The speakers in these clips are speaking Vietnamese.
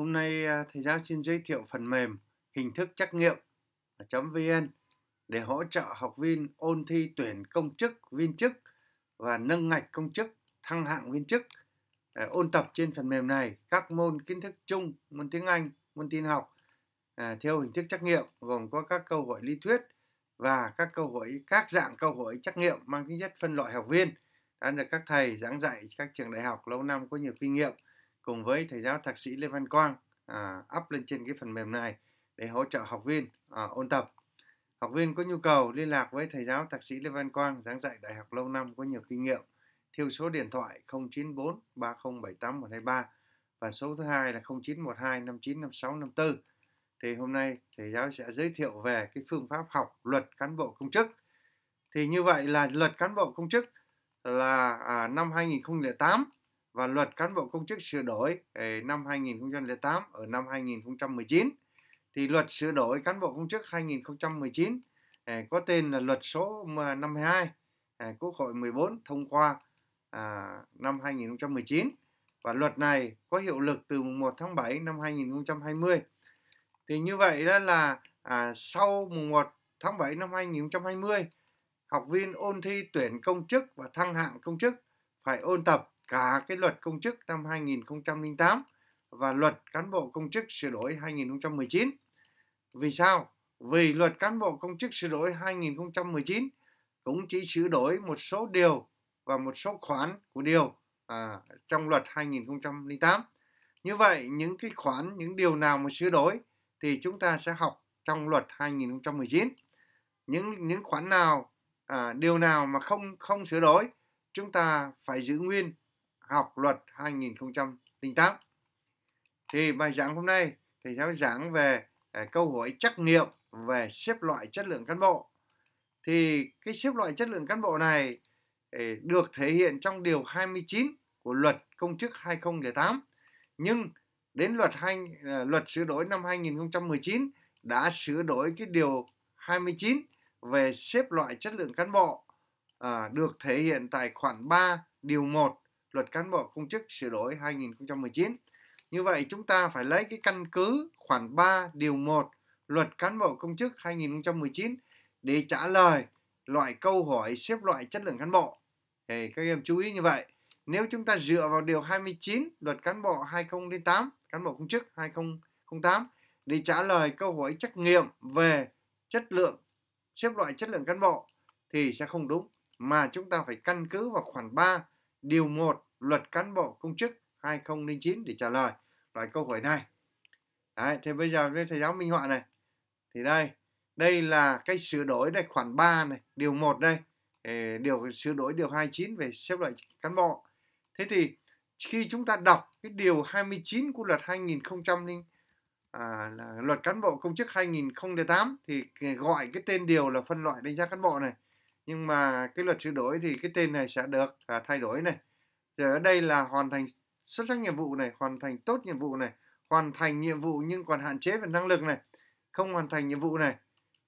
Hôm nay à, thầy giáo xin giới thiệu phần mềm hình thức trắc nghiệm .vn để hỗ trợ học viên ôn thi tuyển công chức, viên chức và nâng ngạch công chức, thăng hạng viên chức. À, ôn tập trên phần mềm này các môn kiến thức chung, môn tiếng Anh, môn tin học à, theo hình thức trắc nghiệm gồm có các câu hỏi lý thuyết và các câu hỏi các dạng câu hỏi trắc nghiệm mang tính chất phân loại học viên đã được các thầy giảng dạy các trường đại học lâu năm có nhiều kinh nghiệm cùng với thầy giáo thạc sĩ Lê Văn Quang à, up lên trên cái phần mềm này để hỗ trợ học viên à, ôn tập. Học viên có nhu cầu liên lạc với thầy giáo thạc sĩ Lê Văn Quang giảng dạy đại học lâu năm có nhiều kinh nghiệm theo số điện thoại 094 3078 123 và số thứ hai là 0912 595654. Thì hôm nay thầy giáo sẽ giới thiệu về cái phương pháp học luật cán bộ công chức. Thì như vậy là luật cán bộ công chức là à, năm 2008 và luật cán bộ công chức sửa đổi ờ, năm 2008 ở năm 2019 thì luật sửa đổi cán bộ công chức 2019 ờ, có tên là luật số 52 ờ, Quốc hội 14 thông qua à, năm 2019 và luật này có hiệu lực từ 1 tháng 7 năm 2020 thì như vậy đó là à, sau mùng 1 tháng 7 năm 2020 học viên ôn thi tuyển công chức và thăng hạng công chức phải ôn tập cả cái luật công chức năm 2008 và luật cán bộ công chức sửa đổi 2019. Vì sao? Vì luật cán bộ công chức sửa đổi 2019 cũng chỉ sửa đổi một số điều và một số khoản của điều à, trong luật 2008. Như vậy những cái khoản những điều nào mà sửa đổi thì chúng ta sẽ học trong luật 2019. Những những khoản nào à, điều nào mà không không sửa đổi chúng ta phải giữ nguyên học luật 2008. Thì bài giảng hôm nay thầy giáo giảng về à, câu hỏi trắc nghiệm về xếp loại chất lượng cán bộ. Thì cái xếp loại chất lượng cán bộ này à, được thể hiện trong điều 29 của luật công chức 2008 nhưng đến luật hai, à, luật sửa đổi năm 2019 đã sửa đổi cái điều 29 về xếp loại chất lượng cán bộ à, được thể hiện tại khoản 3 điều 1 luật cán bộ công chức sửa đổi 2019. Như vậy chúng ta phải lấy cái căn cứ khoản 3 điều 1 luật cán bộ công chức 2019 để trả lời loại câu hỏi xếp loại chất lượng cán bộ. Thì các em chú ý như vậy. Nếu chúng ta dựa vào điều 29 luật cán bộ 2008, cán bộ công chức 2008 để trả lời câu hỏi trách nghiệm về chất lượng xếp loại chất lượng cán bộ thì sẽ không đúng mà chúng ta phải căn cứ vào khoản 3 điều 1 luật cán bộ công chức 2009 để trả lời loại câu hỏi này. Đấy, thế bây giờ với thầy giáo minh họa này. Thì đây, đây là cái sửa đổi đây khoản 3 này, điều 1 đây. Điều sửa đổi điều 29 về xếp loại cán bộ. Thế thì khi chúng ta đọc cái điều 29 của luật 2000 à, là luật cán bộ công chức 2008 thì gọi cái tên điều là phân loại đánh giá cán bộ này nhưng mà cái luật sửa đổi thì cái tên này sẽ được à, thay đổi này rồi ở đây là hoàn thành xuất sắc nhiệm vụ này hoàn thành tốt nhiệm vụ này hoàn thành nhiệm vụ nhưng còn hạn chế về năng lực này không hoàn thành nhiệm vụ này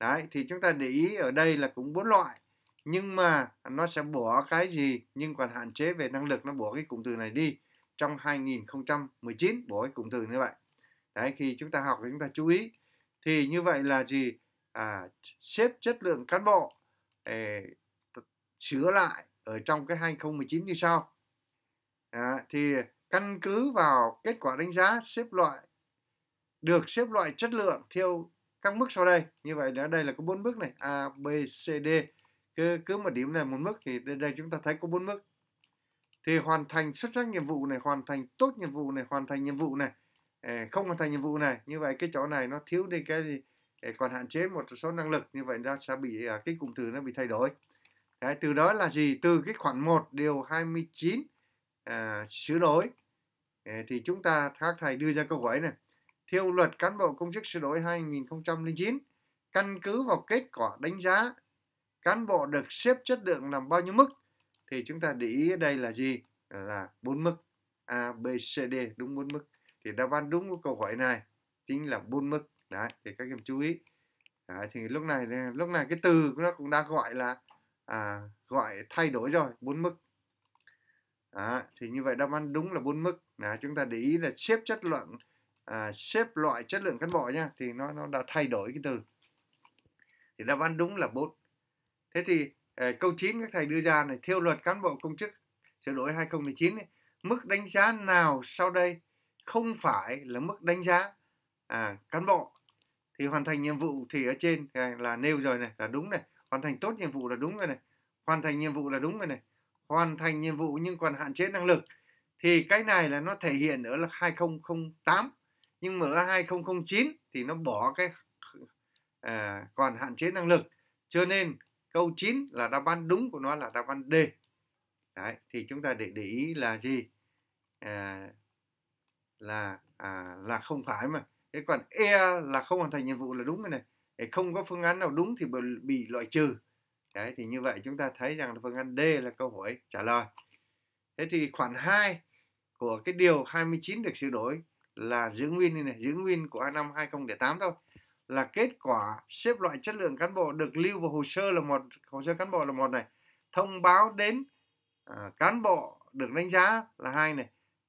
đấy thì chúng ta để ý ở đây là cũng bốn loại nhưng mà nó sẽ bỏ cái gì nhưng còn hạn chế về năng lực nó bỏ cái cụm từ này đi trong 2019 bỏ cái cụm từ như vậy đấy khi chúng ta học thì chúng ta chú ý thì như vậy là gì à xếp chất lượng cán bộ sửa lại ở trong cái 2019 như sau à, thì căn cứ vào kết quả đánh giá xếp loại được xếp loại chất lượng theo các mức sau đây như vậy ở đây là có bốn mức này a b c d cứ cứ một điểm này một mức thì đây chúng ta thấy có bốn mức thì hoàn thành xuất sắc nhiệm vụ này hoàn thành tốt nhiệm vụ này hoàn thành nhiệm vụ này không hoàn thành nhiệm vụ này như vậy cái chỗ này nó thiếu đi cái gì còn hạn chế một số năng lực như vậy ra sẽ bị à, cái cụm từ nó bị thay đổi Đấy, từ đó là gì từ cái khoản 1 điều 29 à, sửa đổi thì chúng ta các thầy đưa ra câu hỏi này theo luật cán bộ công chức sửa đổi 2009 căn cứ vào kết quả đánh giá cán bộ được xếp chất lượng làm bao nhiêu mức thì chúng ta để ý đây là gì là bốn mức A B C D đúng bốn mức thì đáp án đúng của câu hỏi này chính là bốn mức đấy thì các em chú ý đấy, thì lúc này lúc này cái từ nó cũng đã gọi là à, gọi thay đổi rồi bốn mức đó, thì như vậy đáp án đúng là bốn mức là chúng ta để ý là xếp chất lượng à, xếp loại chất lượng cán bộ nha thì nó nó đã thay đổi cái từ thì đáp án đúng là bốn thế thì à, câu 9 các thầy đưa ra này theo luật cán bộ công chức sửa đổi 2019 ấy, mức đánh giá nào sau đây không phải là mức đánh giá à, cán bộ thì hoàn thành nhiệm vụ thì ở trên là nêu rồi này là đúng này hoàn thành tốt nhiệm vụ là đúng rồi này hoàn thành nhiệm vụ là đúng rồi này hoàn thành nhiệm vụ nhưng còn hạn chế năng lực thì cái này là nó thể hiện ở là 2008 nhưng mà ở 2009 thì nó bỏ cái à, còn hạn chế năng lực cho nên câu 9 là đáp án đúng của nó là đáp án D Đấy, thì chúng ta để để ý là gì à, là à, là không phải mà thế còn e là không hoàn thành nhiệm vụ là đúng rồi này để không có phương án nào đúng thì bị loại trừ đấy thì như vậy chúng ta thấy rằng là phương án D là câu hỏi trả lời thế thì khoản 2 của cái điều 29 được sửa đổi là giữ nguyên như này giữ nguyên của năm 2008 thôi là kết quả xếp loại chất lượng cán bộ được lưu vào hồ sơ là một hồ sơ cán bộ là một này thông báo đến à, cán bộ được đánh giá là hai này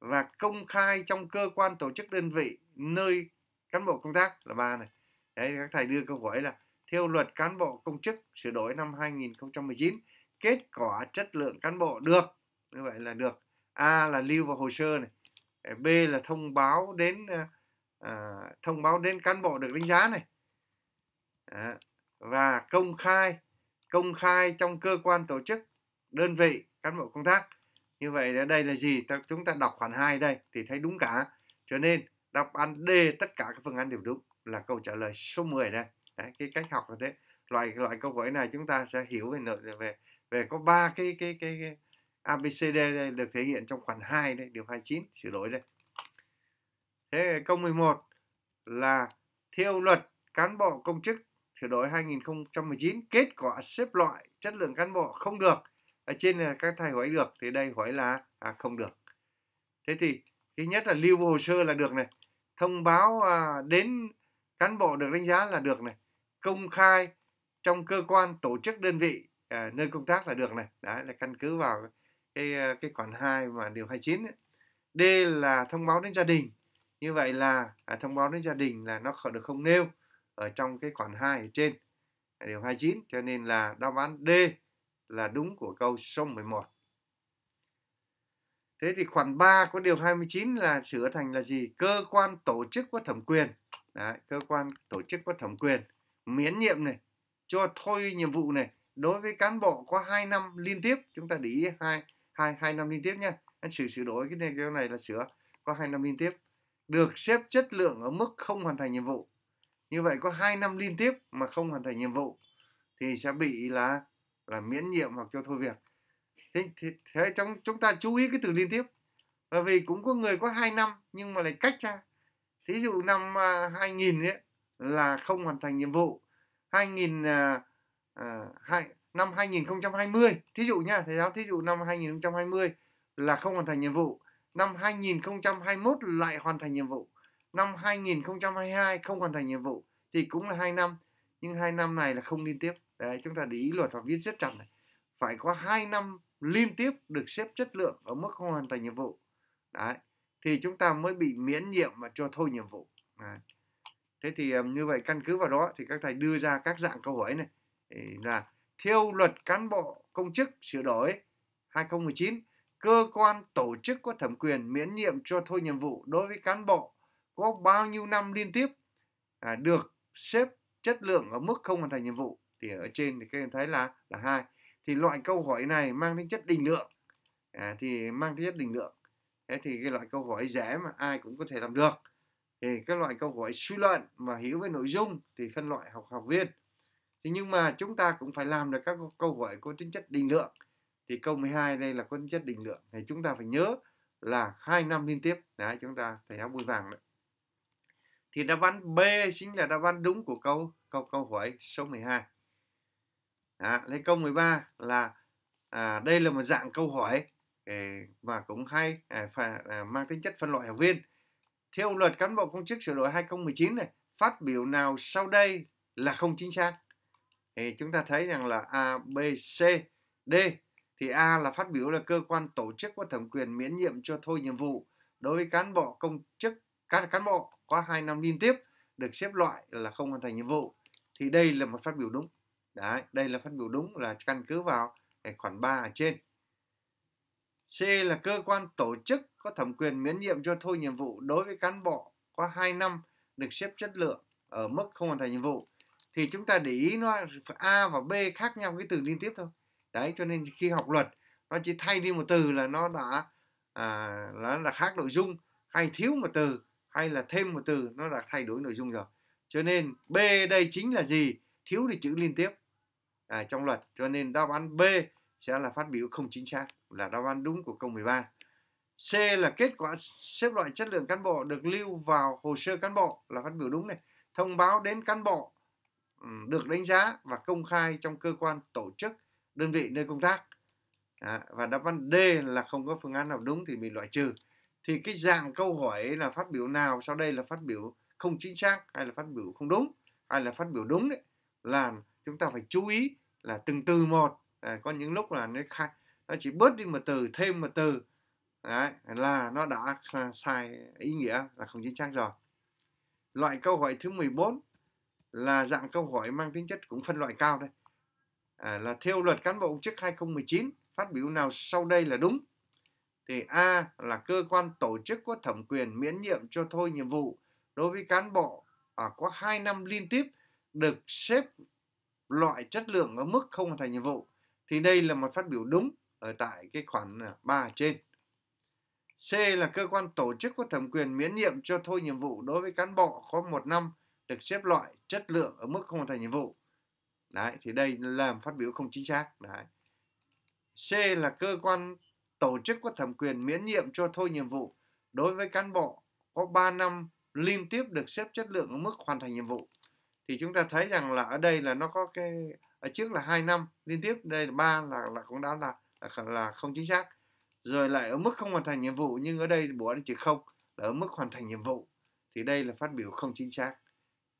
và công khai trong cơ quan tổ chức đơn vị nơi cán bộ công tác là ba này đấy các thầy đưa câu hỏi là theo luật cán bộ công chức sửa đổi năm 2019 kết quả chất lượng cán bộ được như vậy là được a là lưu vào hồ sơ này b là thông báo đến à, à, thông báo đến cán bộ được đánh giá này à, và công khai công khai trong cơ quan tổ chức đơn vị cán bộ công tác như vậy ở đây là gì chúng ta đọc khoản 2 đây thì thấy đúng cả cho nên đáp án D tất cả các phương án đều đúng là câu trả lời số 10 đây Đấy, cái cách học là thế loại loại câu hỏi này chúng ta sẽ hiểu về nội về về có ba cái cái cái, cái ABCD đây được thể hiện trong khoản 2 đây điều 29 sửa đổi đây thế câu 11 là theo luật cán bộ công chức sửa đổi 2019 kết quả xếp loại chất lượng cán bộ không được ở trên là các thầy hỏi được thì đây hỏi là à, không được thế thì thứ nhất là lưu hồ sơ là được này thông báo à, đến cán bộ được đánh giá là được này công khai trong cơ quan tổ chức đơn vị à, nơi công tác là được này đấy là căn cứ vào cái à, cái khoản 2 mà điều 29 ấy. D là thông báo đến gia đình như vậy là à, thông báo đến gia đình là nó không được không nêu ở trong cái khoản 2 ở trên điều 29 cho nên là đáp án D là đúng của câu số 11 Thế thì khoản 3 có điều 29 là sửa thành là gì? Cơ quan tổ chức có thẩm quyền. Đấy, cơ quan tổ chức có thẩm quyền miễn nhiệm này, cho thôi nhiệm vụ này đối với cán bộ có 2 năm liên tiếp, chúng ta để ý 2 2 2 năm liên tiếp nha. Anh sửa sửa đổi cái này cái này là sửa có 2 năm liên tiếp. Được xếp chất lượng ở mức không hoàn thành nhiệm vụ. Như vậy có 2 năm liên tiếp mà không hoàn thành nhiệm vụ thì sẽ bị là là miễn nhiệm hoặc cho thôi việc thế, thế, thế trong chúng ta chú ý cái từ liên tiếp là vì cũng có người có 2 năm nhưng mà lại cách ra thí dụ năm 2000 à, ấy, là không hoàn thành nhiệm vụ 2000 uh, uh, năm 2020 thí dụ nha thầy giáo thí dụ năm 2020 là không hoàn thành nhiệm vụ năm 2021 lại hoàn thành nhiệm vụ năm 2022 không hoàn thành nhiệm vụ thì cũng là hai năm nhưng hai năm này là không liên tiếp đấy chúng ta để ý luật và viết rất chặt này phải có 2 năm liên tiếp được xếp chất lượng ở mức không hoàn thành nhiệm vụ đấy thì chúng ta mới bị miễn nhiệm và cho thôi nhiệm vụ đấy. thế thì ờ, như vậy căn cứ vào đó thì các thầy đưa ra các dạng câu hỏi này là theo luật cán bộ công chức sửa đổi 2019 cơ quan tổ chức có thẩm quyền miễn nhiệm cho thôi nhiệm vụ đối với cán bộ có bao nhiêu năm liên tiếp à, được xếp chất lượng ở mức không hoàn thành nhiệm vụ thì ở trên thì các em thấy là là hai thì loại câu hỏi này mang tính chất định lượng à, thì mang tính chất định lượng thế thì cái loại câu hỏi dễ mà ai cũng có thể làm được thì các loại câu hỏi suy luận mà hiểu về nội dung thì phân loại học học viên thì nhưng mà chúng ta cũng phải làm được các câu hỏi có tính chất định lượng thì câu 12 đây là có tính chất định lượng thì chúng ta phải nhớ là hai năm liên tiếp đấy chúng ta thầy áo bôi vàng đấy. thì đáp án B chính là đáp án đúng của câu câu câu hỏi số 12 à, lấy câu 13 là à, đây là một dạng câu hỏi ờ, mà cũng hay à, phải, à, mang tính chất phân loại học viên theo luật cán bộ công chức sửa đổi 2019 này phát biểu nào sau đây là không chính xác thì chúng ta thấy rằng là A, B, C, D thì A là phát biểu là cơ quan tổ chức có thẩm quyền miễn nhiệm cho thôi nhiệm vụ đối với cán bộ công chức các cán bộ có 2 năm liên tiếp được xếp loại là không hoàn thành nhiệm vụ thì đây là một phát biểu đúng Đấy, đây là phát biểu đúng là căn cứ vào khoản 3 ở trên. C là cơ quan tổ chức có thẩm quyền miễn nhiệm cho thôi nhiệm vụ đối với cán bộ có 2 năm được xếp chất lượng ở mức không hoàn thành nhiệm vụ. Thì chúng ta để ý nó A và B khác nhau cái từ liên tiếp thôi. Đấy, cho nên khi học luật nó chỉ thay đi một từ là nó đã à, nó là khác nội dung hay thiếu một từ hay là thêm một từ nó đã thay đổi nội dung rồi. Cho nên B đây chính là gì? Thiếu thì chữ liên tiếp à, trong luật cho nên đáp án B sẽ là phát biểu không chính xác là đáp án đúng của câu 13 C là kết quả xếp loại chất lượng cán bộ được lưu vào hồ sơ cán bộ là phát biểu đúng này thông báo đến cán bộ được đánh giá và công khai trong cơ quan tổ chức đơn vị nơi công tác à, và đáp án D là không có phương án nào đúng thì mình loại trừ thì cái dạng câu hỏi là phát biểu nào sau đây là phát biểu không chính xác hay là phát biểu không đúng hay là phát biểu đúng đấy là chúng ta phải chú ý là từng từ một à, có những lúc là nó khai nó chỉ bớt đi một từ thêm một từ Đấy, là nó đã sai ý nghĩa là không chính xác rồi loại câu hỏi thứ 14 là dạng câu hỏi mang tính chất cũng phân loại cao đây à, là theo luật cán bộ công chức 2019 phát biểu nào sau đây là đúng thì A là cơ quan tổ chức có thẩm quyền miễn nhiệm cho thôi nhiệm vụ đối với cán bộ à, có 2 năm liên tiếp được xếp loại chất lượng ở mức không hoàn thành nhiệm vụ thì đây là một phát biểu đúng ở tại cái khoản 3 à, trên. C là cơ quan tổ chức có thẩm quyền miễn nhiệm cho thôi nhiệm vụ đối với cán bộ có một năm được xếp loại chất lượng ở mức không hoàn thành nhiệm vụ. Đấy, thì đây là phát biểu không chính xác. Đấy. C là cơ quan tổ chức có thẩm quyền miễn nhiệm cho thôi nhiệm vụ đối với cán bộ có 3 năm liên tiếp được xếp chất lượng ở mức hoàn thành nhiệm vụ thì chúng ta thấy rằng là ở đây là nó có cái ở trước là hai năm liên tiếp đây là ba là là cũng đã là, là là không chính xác rồi lại ở mức không hoàn thành nhiệm vụ nhưng ở đây bỏ đi chữ không là ở mức hoàn thành nhiệm vụ thì đây là phát biểu không chính xác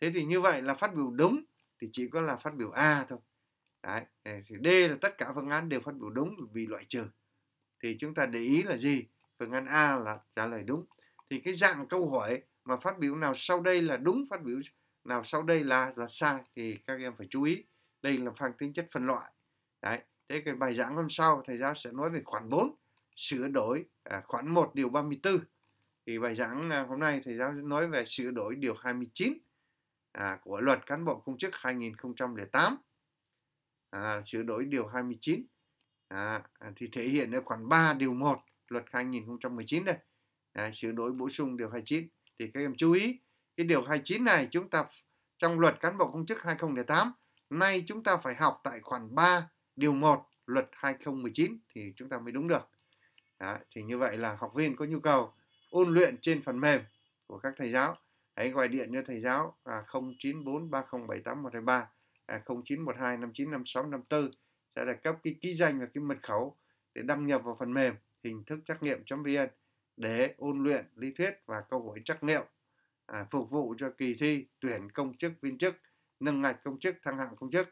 thế thì như vậy là phát biểu đúng thì chỉ có là phát biểu a thôi đấy thì d là tất cả phương án đều phát biểu đúng vì loại trừ thì chúng ta để ý là gì phương án a là trả lời đúng thì cái dạng câu hỏi mà phát biểu nào sau đây là đúng phát biểu nào sau đây là là sai thì các em phải chú ý đây là phần tính chất phân loại đấy thế cái bài giảng hôm sau thầy giáo sẽ nói về khoản 4 sửa đổi à, khoản 1 điều 34 thì bài giảng à, hôm nay thầy giáo sẽ nói về sửa đổi điều 29 à, của luật cán bộ công chức 2008 à, sửa đổi điều 29 à, à, thì thể hiện ở khoản 3 điều 1 luật 2019 đây à, sửa đổi bổ sung điều 29 thì các em chú ý cái điều 29 này chúng ta trong luật cán bộ công chức 2008 nay chúng ta phải học tại khoản 3 điều 1 luật 2019 thì chúng ta mới đúng được. Đó, thì như vậy là học viên có nhu cầu ôn luyện trên phần mềm của các thầy giáo hãy gọi điện cho thầy giáo à, 094 3078 123 à, 0912 59 56 54 sẽ được cấp cái ký danh và cái mật khẩu để đăng nhập vào phần mềm hình thức trắc nghiệm.vn để ôn luyện lý thuyết và câu hỏi trắc nghiệm à, phục vụ cho kỳ thi tuyển công chức viên chức nâng ngạch công chức thăng hạng công chức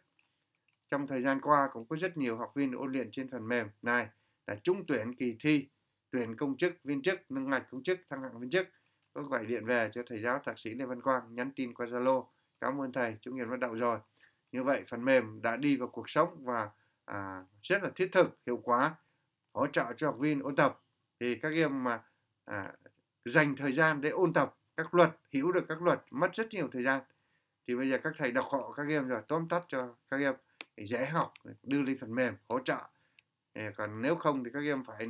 trong thời gian qua cũng có rất nhiều học viên ôn luyện trên phần mềm này là trúng tuyển kỳ thi tuyển công chức viên chức nâng ngạch công chức thăng hạng viên chức có gọi điện về cho thầy giáo thạc sĩ lê văn quang nhắn tin qua zalo cảm ơn thầy chúng nghiền bắt đầu rồi như vậy phần mềm đã đi vào cuộc sống và à, rất là thiết thực hiệu quả hỗ trợ cho học viên ôn tập thì các em mà à, dành thời gian để ôn tập các luật hiểu được các luật mất rất nhiều thời gian thì bây giờ các thầy đọc họ các em rồi tóm tắt cho các em để dễ học đưa lên phần mềm hỗ trợ còn nếu không thì các em phải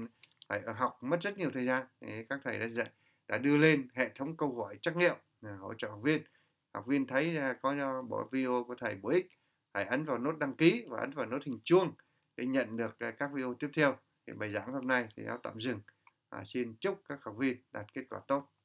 phải học mất rất nhiều thời gian các thầy đã dạy đã đưa lên hệ thống câu hỏi trắc nghiệm à, hỗ trợ học viên học viên thấy à, có bộ video của thầy bổ ích hãy ấn vào nút đăng ký và ấn vào nút hình chuông để nhận được à, các video tiếp theo thì bài giảng hôm nay thì đã tạm dừng à, xin chúc các học viên đạt kết quả tốt